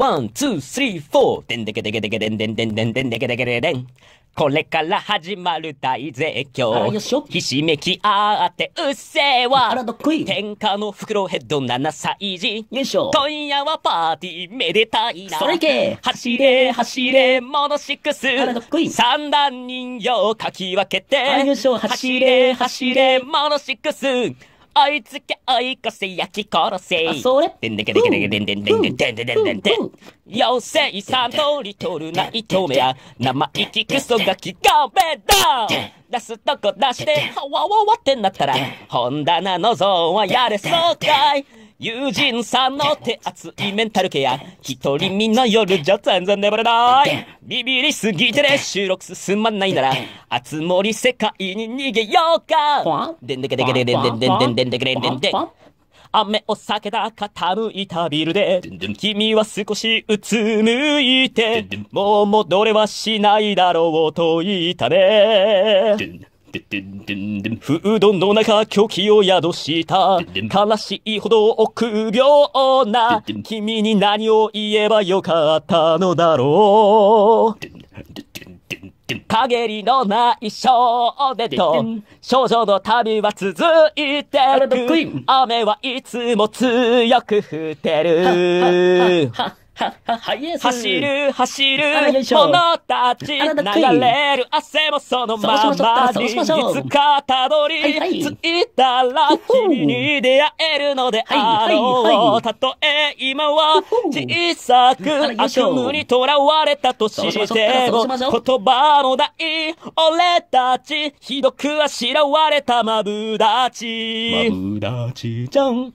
ワン、ツー、スリー、フォー。でんでけでけでけでんでんでんでんでんでけでけででん。これから始まる大絶叫。ひしめきあってうっせぇわ。天下の袋ヘッド7歳児。よいしょ。今夜はパーティーめでたいな。それいけ走れ走れモノシックス。あら、どっこい。三段人形をかき分けて。よいしょ。走れ走れモノシックス。追いつけ追い越せ焼き殺せそれでんでけでけでけでんでんでんでんでんでんでんでんでん妖精さん通り取るない透明や生意気クソガキガメだ出すとこ出してはわわわってなったら本棚のゾーンはやれそうかい友人さんの手厚いメンタルケア。一人みんな夜じゃ全然眠れない。ビビりすぎてね、収録進まないなら、熱盛世界に逃げようか。でんでけでけでんでんでんでんでんでけでんでんでん。雨を避けた傾いたビルで、君は少しうつむいて、もう戻れはしないだろうと言ったね。フードの中狂気を宿した悲しいほど臆病な君に何を言えばよかったのだろう陰りのない少年と少女の旅は続いてる雨はいつも強く降ってるは、は、は、走る、走る、者たち、流れる汗もそのままに、いつかたどり着いたら、君に出会えるのであろう。たとえ今は、小さく悪夢に囚われたとしても、言葉もない、俺たち、ひどくあしらわれたマブダチ。マブダチじゃん。